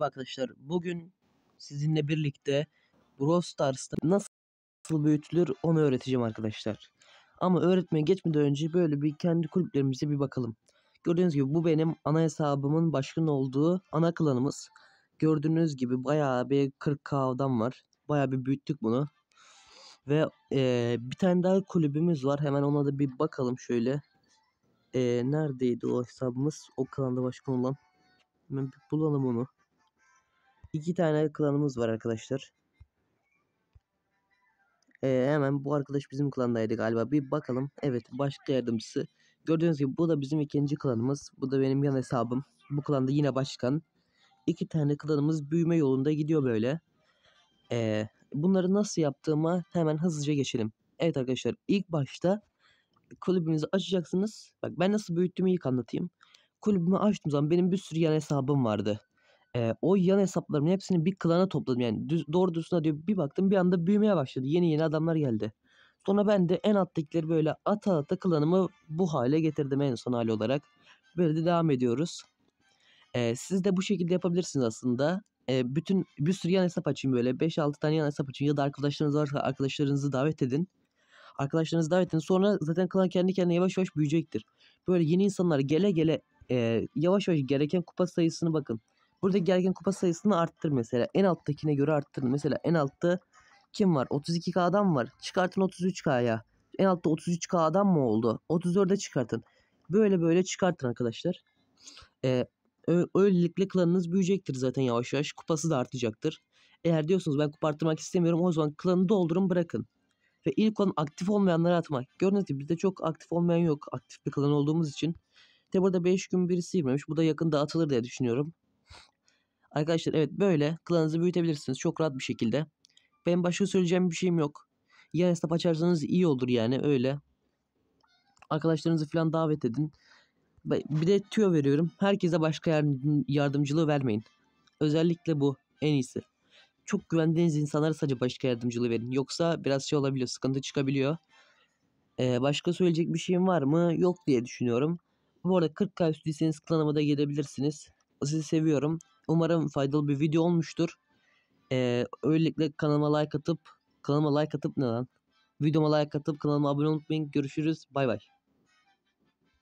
Arkadaşlar bugün sizinle birlikte Brawl Stars'ta nasıl büyütülür onu öğreteceğim arkadaşlar. Ama öğretmeye geçmeden önce böyle bir kendi kulüplerimize bir bakalım. Gördüğünüz gibi bu benim ana hesabımın başkın olduğu ana klanımız. Gördüğünüz gibi bayağı bir 40k adam var. Bayağı bir büyüttük bunu. Ve e, bir tane daha kulübümüz var. Hemen ona da bir bakalım şöyle. E, neredeydi o hesabımız? O klanda başkan olan. Hemen bir bulalım onu. İki tane klanımız var arkadaşlar. Ee, hemen bu arkadaş bizim klandaydı galiba. Bir bakalım. Evet başka yardımcısı. Gördüğünüz gibi bu da bizim ikinci klanımız. Bu da benim yan hesabım. Bu klanda yine başkan. İki tane klanımız büyüme yolunda gidiyor böyle. Ee, bunları nasıl yaptığıma hemen hızlıca geçelim. Evet arkadaşlar ilk başta kulübümüzü açacaksınız. Bak ben nasıl büyüttüğümü ilk anlatayım. Kulübümü açtığım zaman benim bir sürü yan hesabım vardı e, o yan hesaplarımın hepsini bir klana topladım. Yani düz, doğru düzüne diyor bir baktım bir anda büyümeye başladı. Yeni yeni adamlar geldi. Sonra ben de en alttakileri böyle ata ata klanımı bu hale getirdim en son hali olarak. Böyle de devam ediyoruz. E, siz de bu şekilde yapabilirsiniz aslında. E, bütün bir sürü yan hesap açın böyle. 5-6 tane yan hesap açın ya da arkadaşlarınız varsa arkadaşlarınızı davet edin. Arkadaşlarınızı davet edin. Sonra zaten klan kendi kendine yavaş yavaş büyüyecektir. Böyle yeni insanlar gele gele e, yavaş yavaş gereken kupa sayısını bakın. Burada gergen kupa sayısını arttır mesela. En alttakine göre arttır. Mesela en altta kim var? 32K adam var. Çıkartın 33K'ya. En altta 33K adam mı oldu? 34'e çıkartın. Böyle böyle çıkartın arkadaşlar. Ee, öylelikle klanınız büyüyecektir zaten yavaş yavaş. Kupası da artacaktır. Eğer diyorsunuz ben kupa arttırmak istemiyorum o zaman klanı doldurun bırakın. Ve ilk olan aktif olmayanları atmak. Gördüğünüz gibi bizde çok aktif olmayan yok. Aktif bir klan olduğumuz için. De burada 5 gün birisi girmemiş. Bu da yakında atılır diye düşünüyorum. Arkadaşlar evet böyle klanınızı büyütebilirsiniz çok rahat bir şekilde. Ben başka söyleyeceğim bir şeyim yok. Yan hesap açarsanız iyi olur yani öyle. Arkadaşlarınızı falan davet edin. Bir de tüyo veriyorum. Herkese başka yardımcılığı vermeyin. Özellikle bu en iyisi. Çok güvendiğiniz insanlara sadece başka yardımcılığı verin. Yoksa biraz şey olabiliyor, sıkıntı çıkabiliyor. Ee, başka söyleyecek bir şeyim var mı? Yok diye düşünüyorum. Bu arada 40k üstüyseniz klanıma da gelebilirsiniz. Sizi seviyorum. Umarım faydalı bir video olmuştur. Ee, öylelikle kanalıma like atıp kanalıma like atıp ne lan? Videoma like atıp kanalıma abone olmayı unutmayın. Görüşürüz. Bay bay.